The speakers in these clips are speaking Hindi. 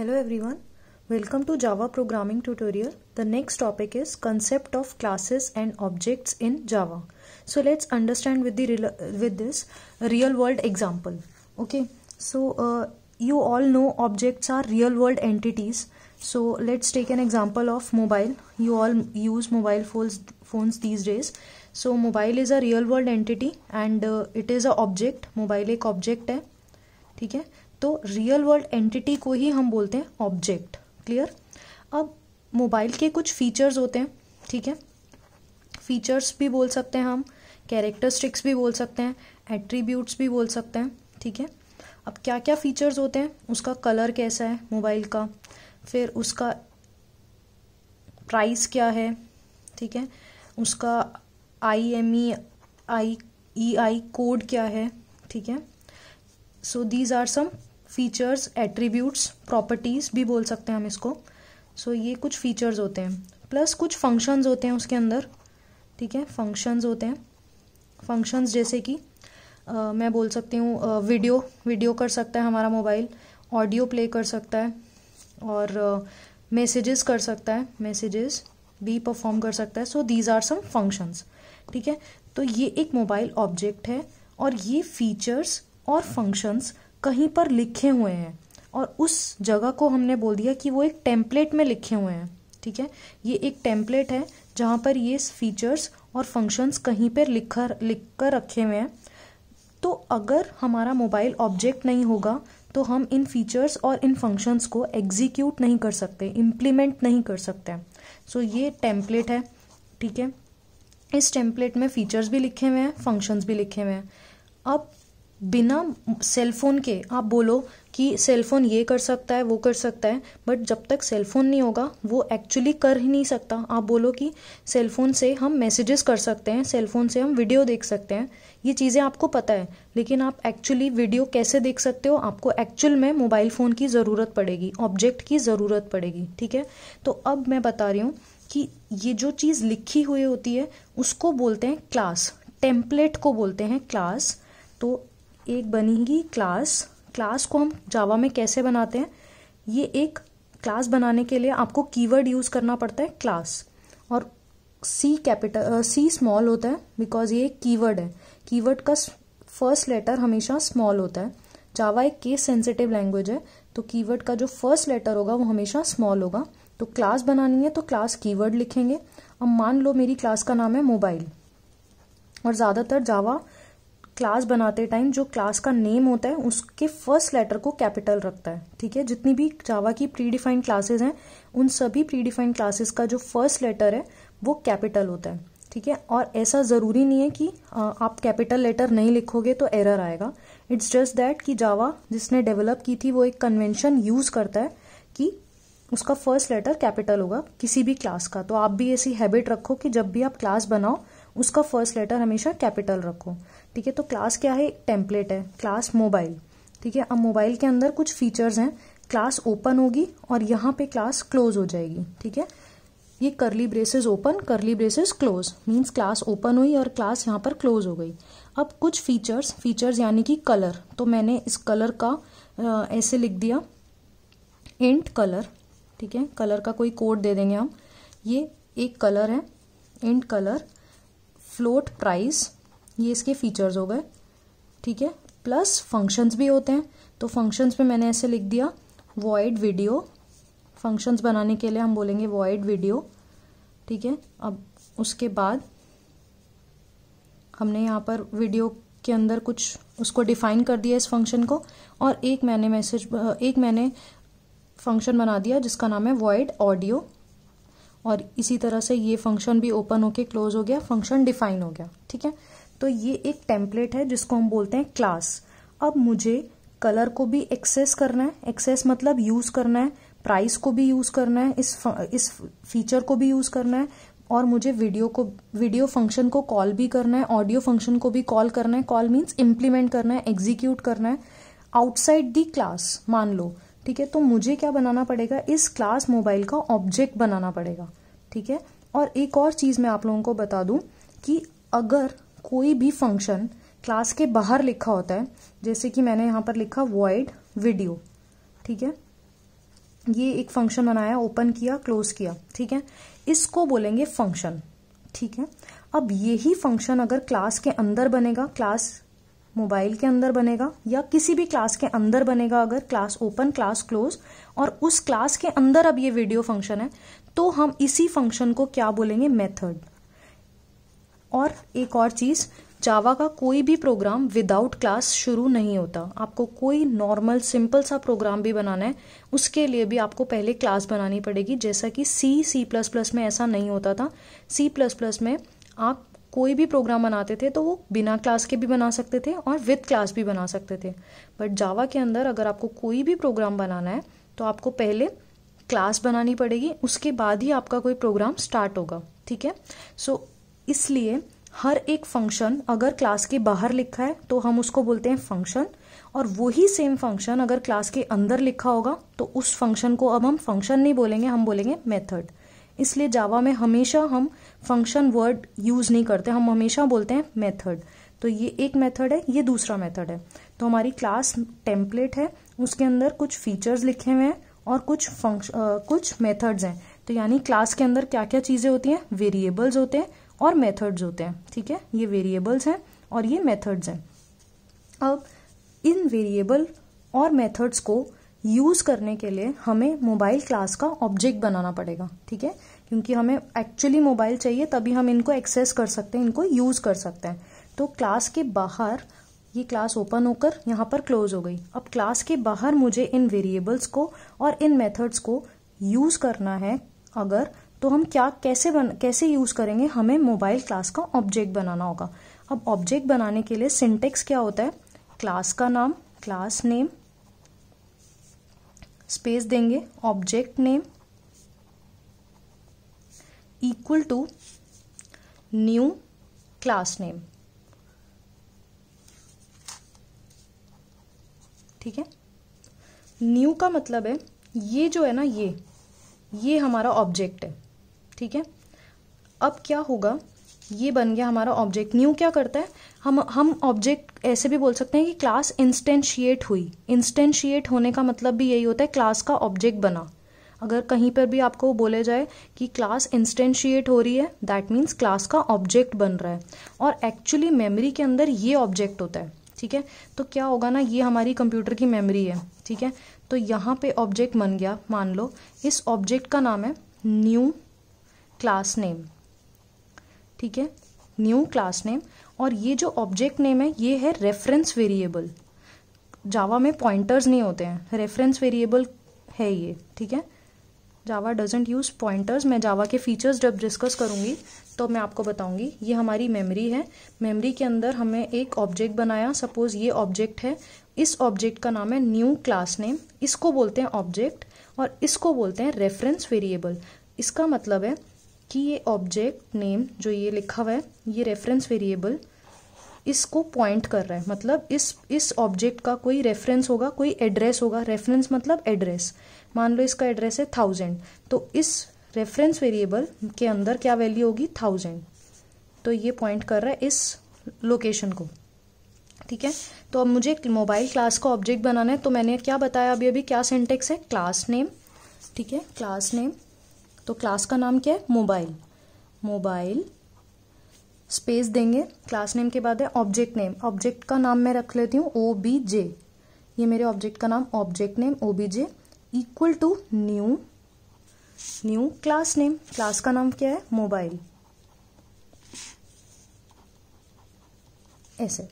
Hello everyone. Welcome to Java programming tutorial. The next topic is concept of classes and objects in Java. So let's understand with the with this real world example. Okay. So uh, you all know objects are real world entities. So let's take an example of mobile. You all use mobile phones phones these days. So mobile is a real world entity and uh, it is a object. Mobile एक object है. ठीक है तो रियल वर्ल्ड एंटिटी को ही हम बोलते हैं ऑब्जेक्ट क्लियर अब मोबाइल के कुछ फीचर्स होते हैं ठीक है फीचर्स भी बोल सकते हैं हम कैरेक्टरिस्टिक्स भी बोल सकते हैं एट्रीब्यूट्स भी बोल सकते हैं ठीक है अब क्या क्या फीचर्स होते हैं उसका कलर कैसा है मोबाइल का फिर उसका प्राइस क्या है ठीक है उसका I M E I E I code क्या है ठीक है so these are some features attributes properties भी बोल सकते हैं हम इसको सो so, ये कुछ फीचर्स होते हैं प्लस कुछ फंक्शंस होते हैं उसके अंदर ठीक है फंक्शंस होते हैं फंक्शंस जैसे कि Uh, मैं बोल सकती हूँ वीडियो वीडियो कर सकता है हमारा मोबाइल ऑडियो प्ले कर सकता है और मैसेजेस uh, कर सकता है मैसेजेस भी परफॉर्म कर सकता है so these are some functions ठीक है तो ये एक मोबाइल ऑब्जेक्ट है और ये फीचर्स और फंक्शंस कहीं पर लिखे हुए हैं और उस जगह को हमने बोल दिया कि वो एक टेम्पलेट में लिखे हुए हैं ठीक है ये एक टेम्पलेट है जहाँ पर ये फीचर्स और फंक्शंस कहीं पर लिख लिख कर रखे हुए हैं तो अगर हमारा मोबाइल ऑब्जेक्ट नहीं होगा तो हम इन फीचर्स और इन फंक्शंस को एग्जीक्यूट नहीं कर सकते इम्प्लीमेंट नहीं कर सकते सो so, ये टेम्पलेट है ठीक है इस टेम्पलेट में फीचर्स भी लिखे हुए हैं फंक्शंस भी लिखे हुए हैं अब बिना सेलफोन के आप बोलो कि सेलफोन ये कर सकता है वो कर सकता है बट जब तक सेलफोन नहीं होगा वो एक्चुअली कर ही नहीं सकता आप बोलो कि सेलफोन से हम मैसेजेस कर सकते हैं सेलफोन से हम वीडियो देख सकते हैं ये चीज़ें आपको पता है लेकिन आप एक्चुअली वीडियो कैसे देख सकते हो आपको एक्चुअल में मोबाइल फ़ोन की ज़रूरत पड़ेगी ऑब्जेक्ट की ज़रूरत पड़ेगी ठीक है तो अब मैं बता रही हूँ कि ये जो चीज़ लिखी हुई होती है उसको बोलते हैं क्लास टेम्पलेट को बोलते हैं क्लास तो एक बनेगी क्लास क्लास को हम जावा में कैसे बनाते हैं ये एक क्लास बनाने के लिए आपको कीवर्ड यूज़ करना पड़ता है क्लास और सी कैपिटल सी स्मॉल होता है बिकॉज ये एक कीवर्ड है कीवर्ड का फर्स्ट लेटर हमेशा स्मॉल होता है जावा एक केस सेंसिटिव लैंग्वेज है तो कीवर्ड का जो फर्स्ट लेटर होगा वो हमेशा स्मॉल होगा तो क्लास बनानी है तो क्लास कीवर्ड लिखेंगे अब मान लो मेरी क्लास का नाम है मोबाइल और ज़्यादातर जावा क्लास बनाते टाइम जो क्लास का नेम होता है उसके फर्स्ट लेटर को कैपिटल रखता है ठीक है जितनी भी जावा की प्री डिफाइंड क्लासेज हैं उन सभी प्री डिफाइंड क्लासेज का जो फर्स्ट लेटर है वो कैपिटल होता है ठीक है और ऐसा ज़रूरी नहीं है कि आप कैपिटल लेटर नहीं लिखोगे तो एरर आएगा इट्स जस्ट दैट कि जावा जिसने डेवलप की थी वो एक कन्वेंशन यूज़ करता है कि उसका फर्स्ट लेटर कैपिटल होगा किसी भी क्लास का तो आप भी ऐसी हैबिट रखो कि जब भी आप क्लास बनाओ उसका फर्स्ट लेटर हमेशा कैपिटल रखो ठीक है तो क्लास क्या है टेम्पलेट है क्लास मोबाइल ठीक है अब मोबाइल के अंदर कुछ फीचर्स हैं क्लास ओपन होगी और यहाँ पे क्लास क्लोज हो जाएगी ठीक है ये curly braces open curly braces close means class open हुई और क्लास यहाँ पर क्लोज हो गई अब कुछ फीचर्स फीचर्स यानी कि कलर तो मैंने इस कलर का आ, ऐसे लिख दिया इंट कलर ठीक है कलर का कोई कोड दे देंगे हम ये एक कलर है इंट कलर फ्लोट प्राइस ये इसके फीचर्स हो गए ठीक है प्लस फंक्शंस भी होते हैं तो फंक्शंस में मैंने ऐसे लिख दिया वॉइड वीडियो फंक्शंस बनाने के लिए हम बोलेंगे वॉइड वीडियो ठीक है अब उसके बाद हमने यहाँ पर वीडियो के अंदर कुछ उसको डिफाइन कर दिया इस फंक्शन को और एक मैंने मैसेज एक मैंने फंक्शन बना दिया जिसका नाम है वॉइड ऑडियो और इसी तरह से ये फंक्शन भी ओपन होके क्लोज हो गया फंक्शन डिफाइन हो गया ठीक है तो ये एक टेम्पलेट है जिसको हम बोलते हैं क्लास अब मुझे कलर को भी एक्सेस करना है एक्सेस मतलब यूज करना है प्राइस को भी यूज करना है इस इस फीचर को भी यूज करना है और मुझे वीडियो को वीडियो फंक्शन को कॉल भी करना है ऑडियो फंक्शन को भी कॉल करना है कॉल मीन्स इम्प्लीमेंट करना है एग्जीक्यूट करना है आउटसाइड दी क्लास मान लो ठीक है तो मुझे क्या बनाना पड़ेगा इस क्लास मोबाइल का ऑब्जेक्ट बनाना पड़ेगा ठीक है और एक और चीज़ मैं आप लोगों को बता दूं कि अगर कोई भी फंक्शन क्लास के बाहर लिखा होता है जैसे कि मैंने यहां पर लिखा वॉइड वीडियो ठीक है ये एक फंक्शन बनाया ओपन किया क्लोज किया ठीक है इसको बोलेंगे फंक्शन ठीक है अब यही फंक्शन अगर क्लास के अंदर बनेगा क्लास मोबाइल के अंदर बनेगा या किसी भी क्लास के अंदर बनेगा अगर क्लास ओपन क्लास क्लोज और उस क्लास के अंदर अब ये वीडियो फंक्शन है तो हम इसी फंक्शन को क्या बोलेंगे मेथड और एक और चीज़ जावा का कोई भी प्रोग्राम विदाउट क्लास शुरू नहीं होता आपको कोई नॉर्मल सिंपल सा प्रोग्राम भी बनाना है उसके लिए भी आपको पहले क्लास बनानी पड़ेगी जैसा कि सी सी प्लस प्लस में ऐसा नहीं होता था सी प्लस प्लस में आप कोई भी प्रोग्राम बनाते थे तो वो बिना क्लास के भी बना सकते थे और विथ क्लास भी बना सकते थे बट जावा के अंदर अगर आपको कोई भी प्रोग्राम बनाना है तो आपको पहले क्लास बनानी पड़ेगी उसके बाद ही आपका कोई प्रोग्राम स्टार्ट होगा ठीक है सो इसलिए हर एक फंक्शन अगर क्लास के बाहर लिखा है तो हम उसको बोलते हैं फंक्शन और वही सेम फंक्शन अगर क्लास के अंदर लिखा होगा तो उस फंक्शन को अब हम फंक्शन नहीं बोलेंगे हम बोलेंगे मेथड इसलिए जावा में हमेशा हम फंक्शन वर्ड यूज़ नहीं करते हम हमेशा बोलते हैं मेथड तो ये एक मेथड है ये दूसरा मेथड है तो हमारी क्लास टेम्पलेट है उसके अंदर कुछ फीचर्स लिखे हुए हैं और कुछ फंक्श कुछ मेथड्स हैं तो यानी क्लास के अंदर क्या क्या चीज़ें होती हैं वेरिएबल्स होते हैं और मेथड्स होते हैं ठीक है ये वेरिएबल्स हैं और ये मेथड्स हैं अब इन वेरिएबल और मेथड्स को यूज़ करने के लिए हमें मोबाइल क्लास का ऑब्जेक्ट बनाना पड़ेगा ठीक है क्योंकि हमें एक्चुअली मोबाइल चाहिए तभी हम इनको एक्सेस कर सकते हैं इनको यूज़ कर सकते हैं तो क्लास के बाहर ये क्लास ओपन होकर यहाँ पर क्लोज हो गई अब क्लास के बाहर मुझे इन वेरिएबल्स को और इन मेथड्स को यूज़ करना है अगर तो हम क्या कैसे बन कैसे यूज़ करेंगे हमें मोबाइल क्लास का ऑब्जेक्ट बनाना होगा अब ऑब्जेक्ट बनाने के लिए सिंटेक्स क्या होता है क्लास का नाम क्लास नेम स्पेस देंगे object name equal to new class name ठीक है न्यू का मतलब है ये जो है ना ये ये हमारा ऑब्जेक्ट है ठीक है अब क्या होगा ये बन गया हमारा ऑब्जेक्ट न्यू क्या करता है हम हम ऑब्जेक्ट ऐसे भी बोल सकते हैं कि क्लास इंस्टेंशिएट हुई इंस्टेंशिएट होने का मतलब भी यही होता है क्लास का ऑब्जेक्ट बना अगर कहीं पर भी आपको बोले जाए कि क्लास इंस्टेंशिएट हो रही है दैट मीन्स क्लास का ऑब्जेक्ट बन रहा है और एक्चुअली मेमोरी के अंदर ये ऑब्जेक्ट होता है ठीक है तो क्या होगा ना ये हमारी कंप्यूटर की मेमोरी है ठीक है तो यहाँ पे ऑब्जेक्ट बन गया मान लो इस ऑब्जेक्ट का नाम है न्यू क्लास नेम ठीक है न्यू क्लास नेम और ये जो ऑब्जेक्ट नेम है ये है रेफरेंस वेरिएबल जावा में पॉइंटर्स नहीं होते हैं रेफरेंस वेरिएबल है ये ठीक है जावा डजेंट यूज़ पॉइंटर्स मैं जावा के फीचर्स जब डिस्कस करूंगी तो मैं आपको बताऊंगी ये हमारी मेमोरी है मेमोरी के अंदर हमें एक ऑब्जेक्ट बनाया सपोज ये ऑब्जेक्ट है इस ऑब्जेक्ट का नाम है न्यू क्लास नेम इसको बोलते हैं ऑब्जेक्ट और इसको बोलते हैं रेफरेंस वेरिएबल इसका मतलब है कि ये ऑब्जेक्ट नेम जो ये लिखा हुआ है ये रेफरेंस वेरिएबल इसको पॉइंट कर रहा है मतलब इस इस ऑब्जेक्ट का कोई रेफरेंस होगा कोई एड्रेस होगा रेफरेंस मतलब एड्रेस मान लो इसका एड्रेस है थाउजेंड तो इस रेफरेंस वेरिएबल के अंदर क्या वैल्यू होगी थाउजेंड तो ये पॉइंट कर रहा है इस लोकेशन को ठीक है तो अब मुझे मोबाइल क्लास का ऑब्जेक्ट बनाना है तो मैंने क्या बताया अभी अभी क्या सेंटेक्स है क्लास नेम ठीक है क्लास नेम तो क्लास का नाम क्या है मोबाइल मोबाइल स्पेस देंगे क्लास नेम के बाद है ऑब्जेक्ट नेम ऑब्जेक्ट का नाम मैं रख लेती हूँ ओ बी जे ये मेरे ऑब्जेक्ट का नाम object name O B J equal to new new class name class का नाम क्या है मोबाइल ऐसे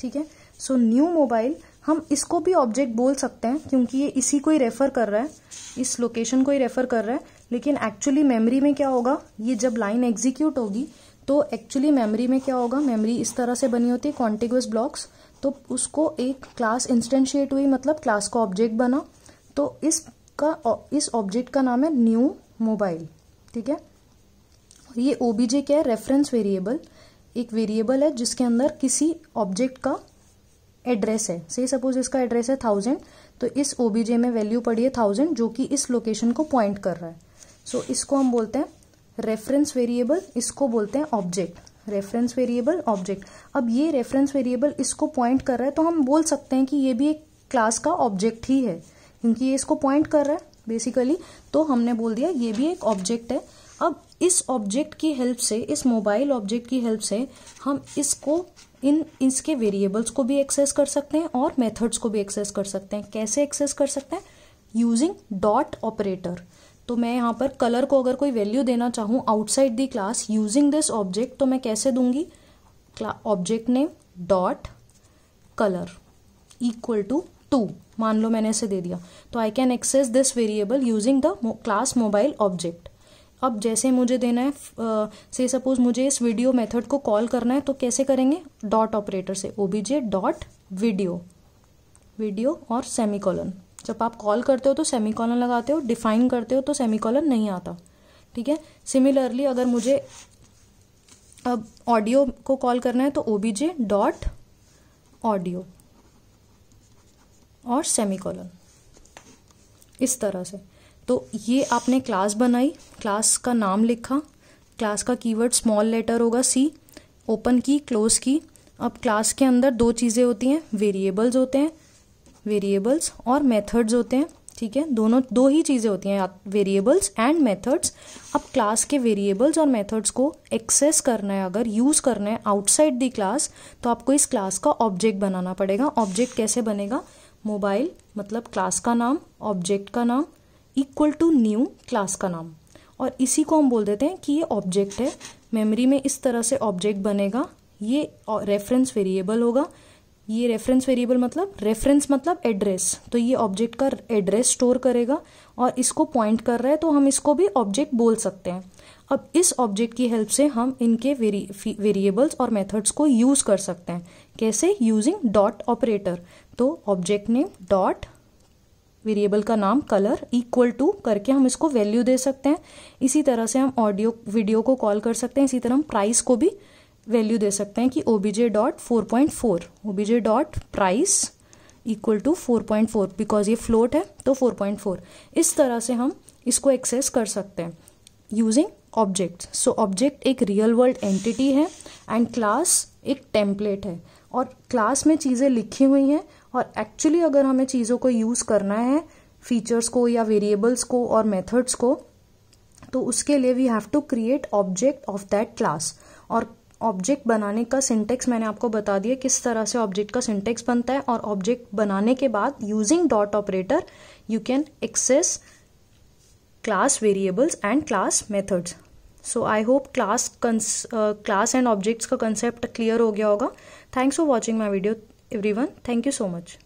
ठीक है सो न्यू मोबाइल हम इसको भी ऑब्जेक्ट बोल सकते हैं क्योंकि ये इसी को ही रेफर कर रहा है इस लोकेशन को ही रेफर कर रहा है लेकिन एक्चुअली मेमोरी में क्या होगा ये जब लाइन एग्जीक्यूट होगी तो एक्चुअली मेमोरी में क्या होगा मेमोरी इस तरह से बनी होती है कॉन्टिग्यूस ब्लॉक्स तो उसको एक क्लास इंस्टेंशिएट हुई मतलब क्लास का ऑब्जेक्ट बना तो इसका इस ऑब्जेक्ट का नाम है न्यू मोबाइल ठीक है ये ओबीजे क्या है रेफरेंस वेरिएबल एक वेरिएबल है जिसके अंदर किसी ऑब्जेक्ट का एड्रेस है से सपोज इसका एड्रेस है थाउजेंड तो इस ओबीजे में वैल्यू पड़ी है थाउजेंड जो कि इस लोकेशन को पॉइंट कर रहा है सो so, इसको हम बोलते हैं रेफरेंस वेरिएबल इसको बोलते हैं ऑब्जेक्ट रेफरेंस वेरिएबल ऑब्जेक्ट अब ये रेफरेंस वेरिएबल इसको पॉइंट कर रहा है तो हम बोल सकते हैं कि ये भी एक क्लास का ऑब्जेक्ट ही है क्योंकि ये इसको पॉइंट कर रहा है बेसिकली तो हमने बोल दिया ये भी एक ऑब्जेक्ट है अब इस ऑब्जेक्ट की हेल्प से इस मोबाइल ऑब्जेक्ट की हेल्प से हम इसको इन इसके वेरिएबल्स को भी एक्सेस कर सकते हैं और मेथड्स को भी एक्सेस कर सकते हैं कैसे एक्सेस कर सकते हैं यूजिंग डॉट ऑपरेटर तो मैं यहाँ पर कलर को अगर कोई वैल्यू देना चाहूँ outside the class using this object तो मैं कैसे दूंगी object name dot colour equal to two मान लो मैंने इसे दे दिया तो I can access this variable using the class mobile object अब जैसे मुझे देना है से uh, सपोज मुझे इस वीडियो मेथड को कॉल करना है तो कैसे करेंगे डॉट ऑपरेटर से ओबीजे डॉट वीडियो वीडियो और कॉलन जब आप कॉल करते हो तो सेमी कॉलन लगाते हो डिफाइन करते हो तो सेमी कॉलन नहीं आता ठीक है सिमिलरली अगर मुझे अब ऑडियो को कॉल करना है तो ओबीजे डॉट ऑडियो और सेमी कॉलन इस तरह से तो ये आपने क्लास बनाई क्लास का नाम लिखा क्लास का कीवर्ड स्मॉल लेटर होगा सी ओपन की क्लोज की अब क्लास के अंदर दो चीज़ें होती हैं वेरिएबल्स होते हैं वेरिएबल्स और मेथड्स होते हैं ठीक है दोनों दो ही चीज़ें होती हैं वेरिएबल्स एंड मेथड्स अब क्लास के वेरिएबल्स और मेथड्स को एक्सेस करना है अगर यूज़ करना है आउटसाइड दी क्लास तो आपको इस क्लास का ऑब्जेक्ट बनाना पड़ेगा ऑब्जेक्ट कैसे बनेगा मोबाइल मतलब क्लास का नाम ऑब्जेक्ट का नाम इक्वल टू न्यू क्लास का नाम और इसी को हम बोल देते हैं कि ये ऑब्जेक्ट है मेमरी में इस तरह से ऑब्जेक्ट बनेगा ये रेफरेंस वेरिएबल होगा ये रेफरेंस वेरिएबल मतलब रेफरेंस मतलब एड्रेस तो ये ऑब्जेक्ट का एड्रेस स्टोर करेगा और इसको पॉइंट कर रहा है तो हम इसको भी ऑब्जेक्ट बोल सकते हैं अब इस ऑब्जेक्ट की हेल्प से हम इनके वेरिएबल्स और मेथड्स को यूज़ कर सकते हैं कैसे यूजिंग डॉट ऑपरेटर तो ऑब्जेक्ट नेम डॉट वेरिएबल का नाम कलर इक्वल टू करके हम इसको वैल्यू दे सकते हैं इसी तरह से हम ऑडियो वीडियो को कॉल कर सकते हैं इसी तरह हम प्राइस को भी वैल्यू दे सकते हैं कि O B J dot four point four O B J dot price equal to four point four because ये फ्लोट है तो फोर पॉइंट फोर इस तरह से हम इसको एक्सेस कर सकते हैं यूजिंग ऑब्जेक्ट सो ऑब्जेक्ट एक रियल वर्ल्ड एंटिटी है एंड क्लास एक टेम्पलेट है और क्लास में चीज़ें लिखी हुई हैं और एक्चुअली अगर हमें चीज़ों को यूज़ करना है फीचर्स को या वेरिएबल्स को और मेथड्स को तो उसके लिए we have to create object of that class और ऑब्जेक्ट बनाने का सिंटेक्स मैंने आपको बता दिया किस तरह से ऑब्जेक्ट का सिंटेक्स बनता है और ऑब्जेक्ट बनाने के बाद using dot operator you can access class variables and class methods so I hope class class and objects का कंसेप्ट क्लियर हो गया होगा thanks for watching my video everyone thank you so much